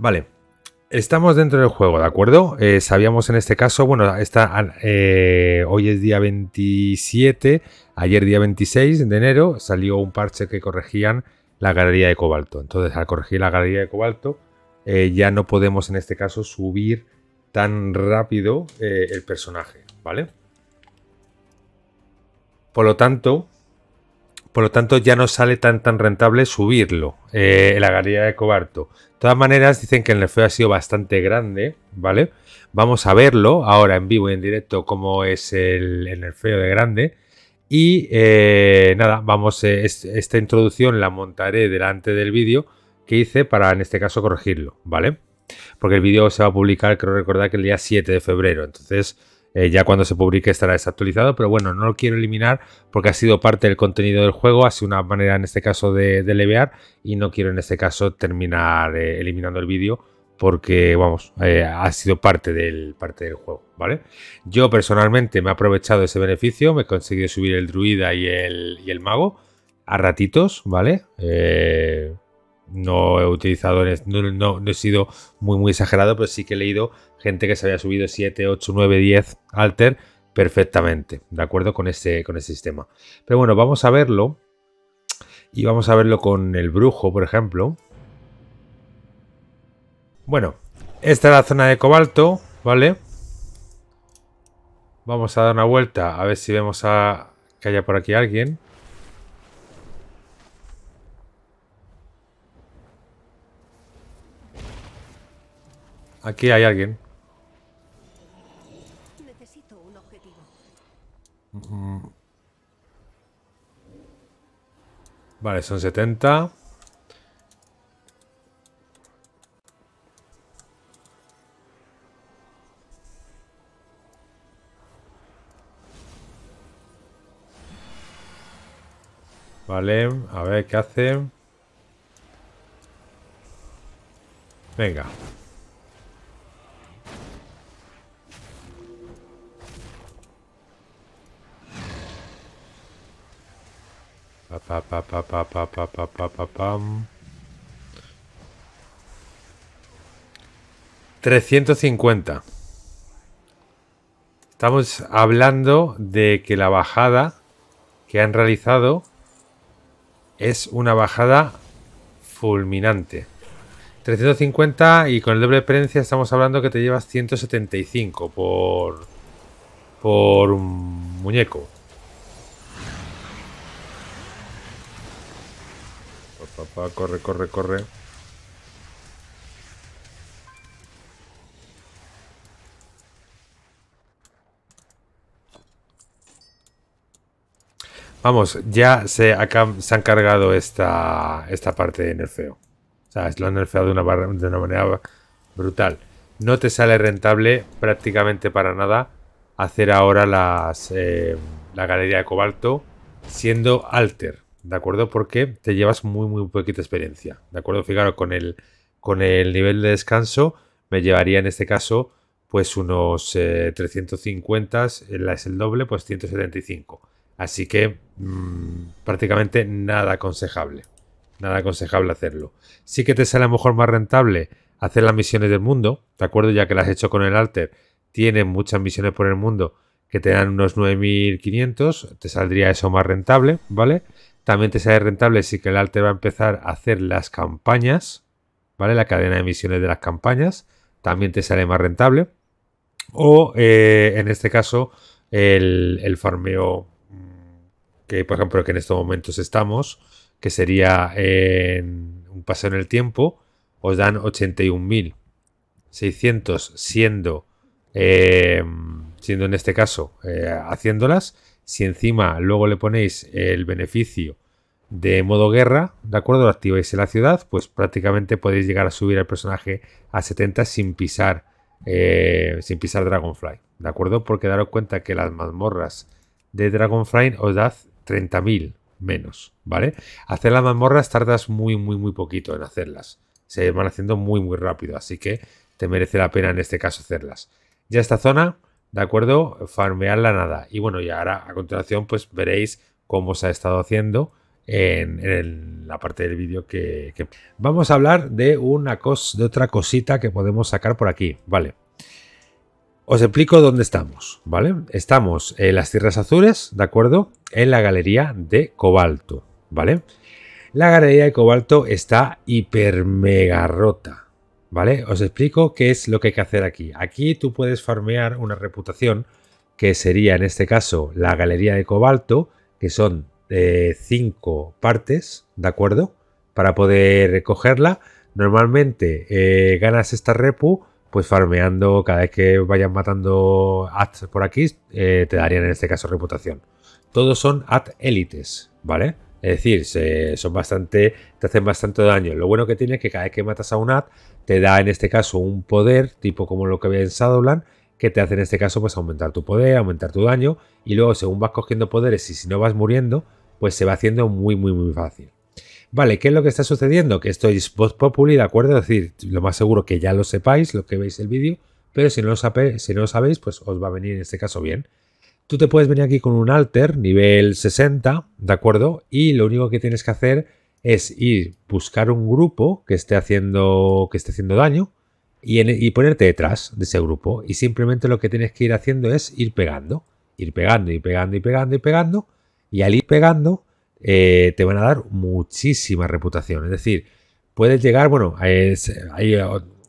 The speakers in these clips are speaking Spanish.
Vale, Estamos dentro del juego, ¿de acuerdo? Eh, sabíamos en este caso, bueno, está ah, eh, hoy es día 27, ayer día 26 de enero salió un parche que corregían la galería de cobalto. Entonces, al corregir la galería de cobalto, eh, ya no podemos en este caso subir tan rápido el personaje, ¿vale? Por lo tanto, por lo tanto ya no sale tan tan rentable subirlo, eh, la galería de Cobarto. De todas maneras, dicen que el nerfeo ha sido bastante grande, ¿vale? Vamos a verlo ahora en vivo y en directo cómo es el, el nerfeo de grande. Y eh, nada, vamos, eh, esta introducción la montaré delante del vídeo que hice para en este caso corregirlo, ¿vale? Porque el vídeo se va a publicar, creo recordar que el día 7 de febrero, entonces eh, ya cuando se publique estará desactualizado, pero bueno, no lo quiero eliminar porque ha sido parte del contenido del juego, ha sido una manera en este caso de, de levear y no quiero en este caso terminar eh, eliminando el vídeo porque vamos, eh, ha sido parte del, parte del juego, ¿vale? Yo personalmente me he aprovechado ese beneficio, me he conseguido subir el druida y el, y el mago a ratitos, ¿vale? Eh, no he utilizado, no, he sido muy, muy exagerado, pero sí que he leído gente que se había subido 7, 8, 9, 10 alter perfectamente, de acuerdo con este, con este sistema. Pero bueno, vamos a verlo. Y vamos a verlo con el brujo, por ejemplo. Bueno, esta es la zona de cobalto, ¿vale? Vamos a dar una vuelta a ver si vemos a que haya por aquí alguien. Aquí hay alguien. Necesito un objetivo. Mm. Vale, son 70. Vale, a ver qué hace. Venga, Pa, pa, pa, pa, pa, pa, 350. Estamos hablando de que la bajada que han realizado es una bajada fulminante. 350 y con el doble de estamos hablando que te llevas 175 por, por un muñeco. Papá, corre, corre, corre. Vamos, ya se, han cargado esta, esta parte de nerfeo. O sea, lo han nerfeado de una, manera brutal. No te sale rentable prácticamente para nada hacer ahora las, eh, la galería de cobalto siendo alter. ¿de acuerdo? Porque te llevas muy, muy poquita experiencia, ¿de acuerdo? Fijaros, con el, con el nivel de descanso me llevaría en este caso pues unos 350 eh, 350, eh, la es el doble, pues 175. Así que mm, prácticamente nada aconsejable, nada aconsejable hacerlo. Sí que te sale a lo mejor más rentable hacer las misiones del mundo, ¿de acuerdo? Ya que las has hecho con el alter, tienen muchas misiones por el mundo que te dan unos 9.500, te saldría eso más rentable, ¿vale? También te sale rentable si que el alter va a empezar a hacer las campañas, ¿vale? La cadena de emisiones de las campañas. También te sale más rentable. O eh, en este caso, el, farmeo mm, que, por ejemplo, que en estos momentos estamos, que sería un paso en el tiempo, os dan 81.600 siendo, eh, siendo en este caso eh, haciéndolas si encima luego le ponéis el beneficio de modo guerra, ¿de acuerdo? Lo activáis en la ciudad, pues prácticamente podéis llegar a subir al personaje a 70 sin pisar, eh, sin pisar Dragonfly, ¿de acuerdo? Porque daros cuenta que las mazmorras de Dragonfly os da 30.000 menos, ¿vale? Hacer las mazmorras tardas muy, muy, muy poquito en hacerlas. Se van haciendo muy, muy rápido, así que te merece la pena en este caso hacerlas. Ya esta zona ¿de acuerdo? Farmear la nada. Y bueno, y ahora a continuación pues veréis cómo se ha estado haciendo en, la parte del vídeo que, Vamos a hablar de, una cosa, de otra cosita que podemos sacar por aquí, ¿vale? Os explico dónde estamos, ¿vale? Estamos en las Tierras Azules, ¿de acuerdo? En la Galería de Cobalto, ¿vale? La Galería de Cobalto está hiper mega rota, ¿Vale? Os explico qué es lo que hay que hacer aquí. Aquí tú puedes farmear una reputación que sería en este caso la galería de cobalto, que son eh, cinco partes, ¿de acuerdo? Para poder recogerla. Normalmente eh, ganas esta repu pues farmeando cada vez que vayan matando ads por aquí, eh, te darían en este caso reputación. Todos son at élites, ¿vale? Es decir, son bastante, te hacen bastante daño. Lo bueno que tiene es que cada vez que matas a un ad, te da en este caso un poder, tipo como lo que había en Shadowland, que te hace en este caso pues aumentar tu poder, aumentar tu daño, y luego según vas cogiendo poderes y si no vas muriendo, pues se va haciendo muy, muy, muy fácil. Vale, ¿qué es lo que está sucediendo? Que esto es voz populi, ¿de acuerdo? Es decir, lo más seguro que ya lo sepáis, lo que veis el vídeo, pero si no lo, sabe, si no lo sabéis, pues os va a venir en este caso bien. Tú te puedes venir aquí con un alter nivel 60, ¿de acuerdo? Y lo único que tienes que hacer es ir buscar un grupo que esté haciendo, que esté haciendo daño y, ponerte detrás de ese grupo. Y simplemente lo que tienes que ir haciendo es ir pegando, ir pegando, y pegando, y pegando, y pegando. Y al ir pegando, eh, te van a dar muchísima reputación. Es decir, puedes llegar, bueno, hay,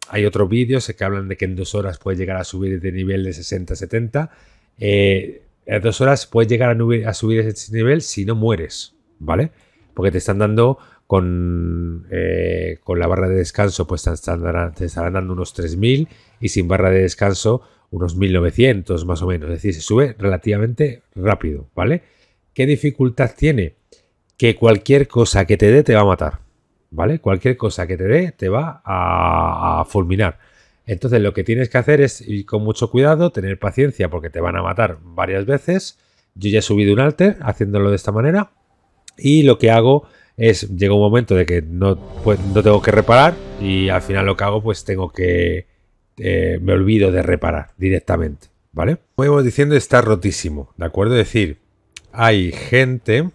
hay otros vídeos que hablan de que en dos horas puedes llegar a subir de nivel de 60 70. Eh, dos horas puedes llegar a, subir ese nivel si no mueres, ¿vale? Porque te están dando con, eh, con la barra de descanso, pues te, estarán dando unos 3.000 y sin barra de descanso unos 1.900 más o menos. Es decir, se sube relativamente rápido, ¿vale? ¿Qué dificultad tiene? Que cualquier cosa que te dé te va a matar, ¿vale? Cualquier cosa que te dé te va a fulminar. Entonces lo que tienes que hacer es ir con mucho cuidado, tener paciencia porque te van a matar varias veces. Yo ya he subido un alter haciéndolo de esta manera y lo que hago es, llega un momento de que no, no tengo que reparar y al final lo que hago pues tengo que, eh, me olvido de reparar directamente, ¿vale? Como íbamos diciendo está rotísimo, ¿de acuerdo? Es decir, hay gente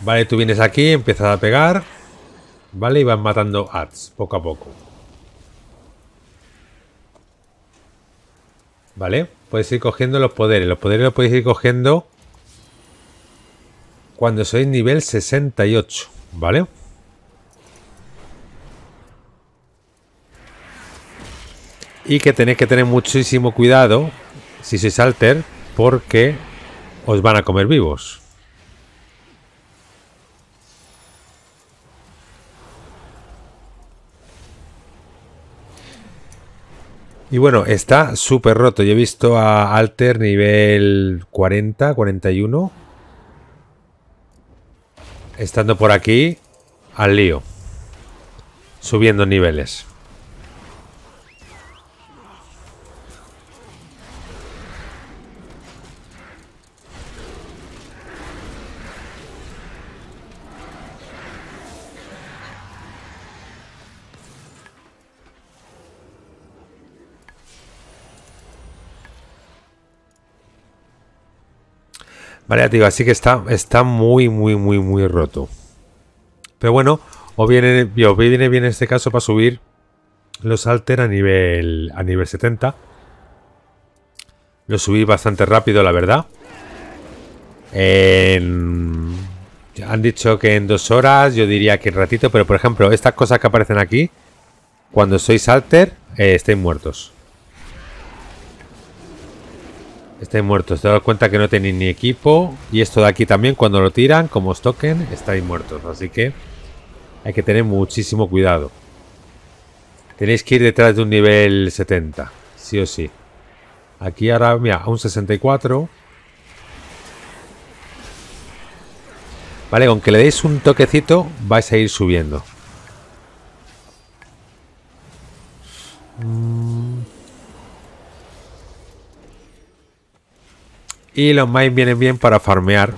Vale, tú vienes aquí, empiezas a pegar. Vale, y vas matando ads poco a poco. Vale, puedes ir cogiendo los poderes. Los poderes los podéis ir cogiendo cuando sois nivel 68, ¿vale? Y que tenéis que tener muchísimo cuidado si sois alter porque os van a comer vivos. Y bueno, está súper roto. Yo he visto a Alter nivel 40, 41. Estando por aquí, al lío. Subiendo niveles. Vale, tío. así que está, está muy, muy, muy, muy roto. Pero bueno, o viene, viene bien en este caso para subir los alter a nivel, a nivel 70. Lo subí bastante rápido, la verdad. han dicho que en dos horas, yo diría que en ratito, pero por ejemplo, estas cosas que aparecen aquí, cuando sois alter, eh, estáis muertos. Estáis muertos, te das cuenta que no tenéis ni equipo. Y esto de aquí también, cuando lo tiran, como os toquen, estáis muertos. Así que hay que tener muchísimo cuidado. Tenéis que ir detrás de un nivel 70, sí o sí. Aquí ahora, mira, a un 64. Vale, aunque le deis un toquecito, vais a ir subiendo. Y los mines vienen bien para farmear.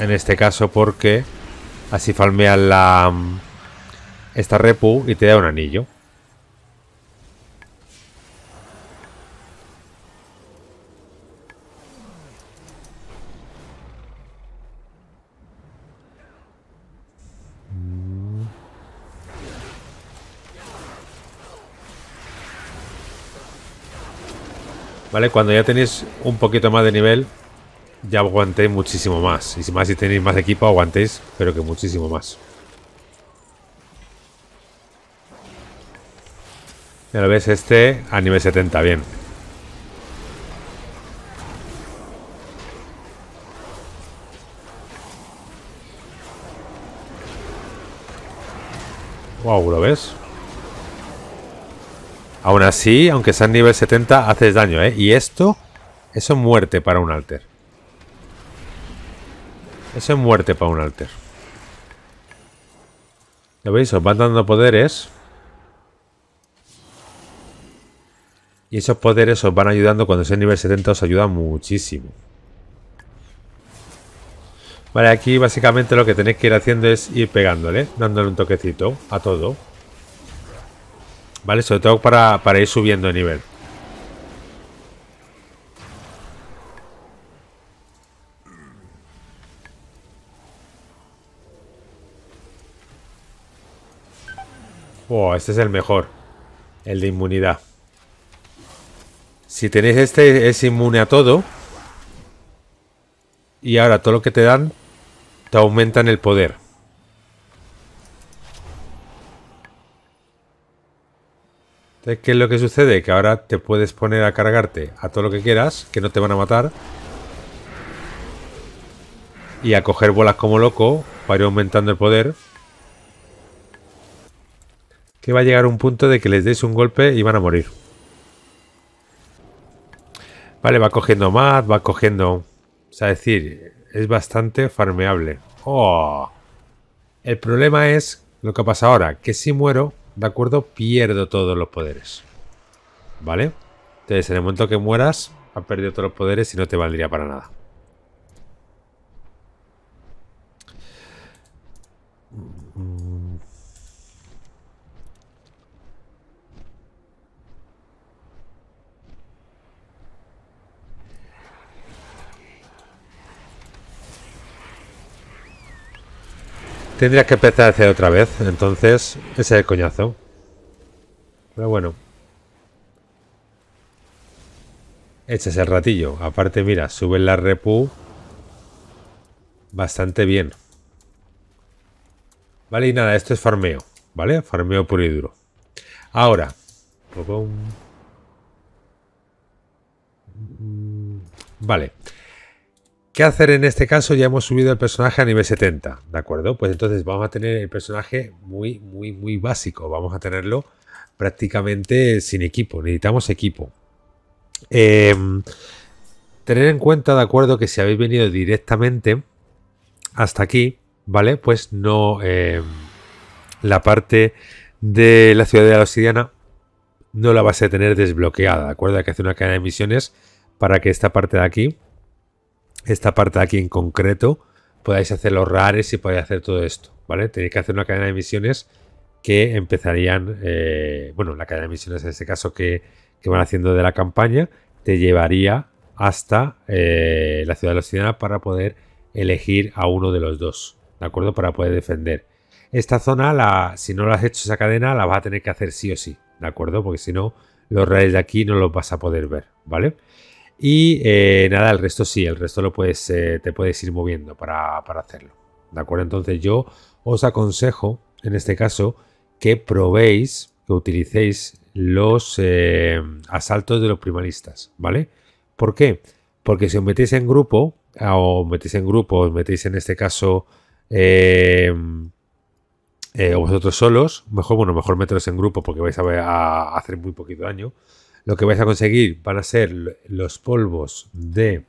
En este caso porque así farmea la, mm, esta repu y te da un anillo. ¿Vale? Cuando ya tenéis un poquito más de nivel, ya aguantéis muchísimo más. Y si más si tenéis más equipo, aguantéis, pero que muchísimo más. Ya lo ves, este a nivel 70, bien. Wow, ¿lo ves? Aún así, aunque sea nivel 70, haces daño, ¿eh? Y esto, eso es muerte para un alter. Eso es muerte para un alter. ¿Lo veis? Os van dando poderes. Y esos poderes os van ayudando cuando sea nivel 70, os ayuda muchísimo. Vale, aquí básicamente lo que tenéis que ir haciendo es ir pegándole, dándole un toquecito a todo. ¿Vale? Sobre todo para, para ir subiendo de nivel. Oh, este es el mejor. El de inmunidad. Si tenéis este, es inmune a todo. Y ahora todo lo que te dan, te aumentan el poder. ¿qué es lo que sucede? Que ahora te puedes poner a cargarte a todo lo que quieras, que no te van a matar. Y a coger bolas como loco para ir aumentando el poder. Que va a llegar un punto de que les des un golpe y van a morir. Vale, va cogiendo más, va cogiendo... O sea, es decir, es bastante farmeable. Oh, el problema es lo que pasa ahora, que si muero ¿de acuerdo? Pierdo todos los poderes. ¿Vale? Entonces, en el momento que mueras, ha perdido todos los poderes y no te valdría para nada. Tendría que empezar a hacer otra vez, entonces ese es el coñazo. Pero bueno. este es el ratillo. Aparte, mira, sube la repu bastante bien. Vale, y nada, esto es farmeo, ¿vale? Farmeo puro y duro. Ahora. Mm, vale. ¿Qué hacer en este caso? Ya hemos subido el personaje a nivel 70, ¿de acuerdo? Pues entonces vamos a tener el personaje muy, muy, muy básico. Vamos a tenerlo prácticamente sin equipo. Necesitamos equipo. Em, tener en cuenta, de acuerdo, que si habéis venido directamente hasta aquí, ¿vale? Pues no... Em, la parte de la ciudad de la obsidiana no la vas a tener desbloqueada. ¿De acuerdo? Hay que hacer una cadena de misiones para que esta parte de aquí esta parte de aquí en concreto, podáis hacer los rares y podéis hacer todo esto, ¿vale? Tenéis que hacer una cadena de misiones que empezarían, eh, bueno, la cadena de misiones en este caso que, van haciendo de la campaña, te llevaría hasta eh, la ciudad de la ciudad para poder elegir a uno de los dos, ¿de acuerdo? Para poder defender. Esta zona, la, si no lo has hecho esa cadena, la vas a tener que hacer sí o sí, ¿de acuerdo? Porque si no, los rares de aquí no los vas a poder ver, ¿vale? vale y eh, nada, el resto sí, el resto lo puedes, eh, te puedes ir moviendo para, hacerlo. ¿De acuerdo? Entonces yo os aconsejo, en este caso, que probéis, que utilicéis los eh, asaltos de los primaristas. ¿vale? ¿Por qué? Porque si os metéis en grupo, ah, o metéis en grupo, os metéis en este caso... vosotros solos, mejor, bueno, mejor meteros en grupo porque vais a, a hacer muy poquito daño lo que vais a conseguir van a ser los polvos de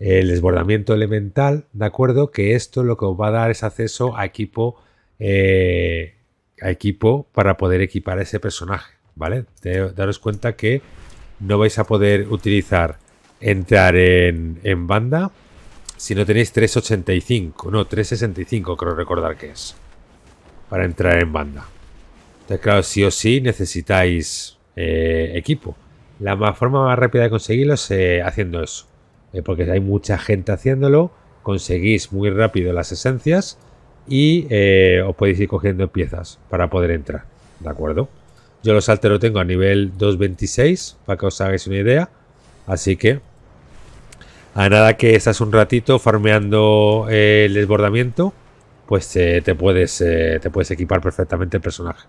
eh, el desbordamiento elemental, ¿de acuerdo? Que esto lo que os va a dar es acceso a equipo, eh, a equipo para poder equipar a ese personaje, ¿vale? daros cuenta que no vais a poder utilizar entrar en, banda si no tenéis 385, no, 365 creo recordar que es, para entrar en banda. Entonces, claro, sí o sí necesitáis eh, equipo. La forma más rápida de conseguirlo es eh, haciendo eso. Eh, porque hay mucha gente haciéndolo. Conseguís muy rápido las esencias. Y eh, os podéis ir cogiendo piezas para poder entrar. ¿De acuerdo? Yo los altero tengo a nivel 226. Para que os hagáis una idea. Así que. A nada que estás un ratito farmeando el desbordamiento. Pues te, puedes, te puedes equipar perfectamente el personaje.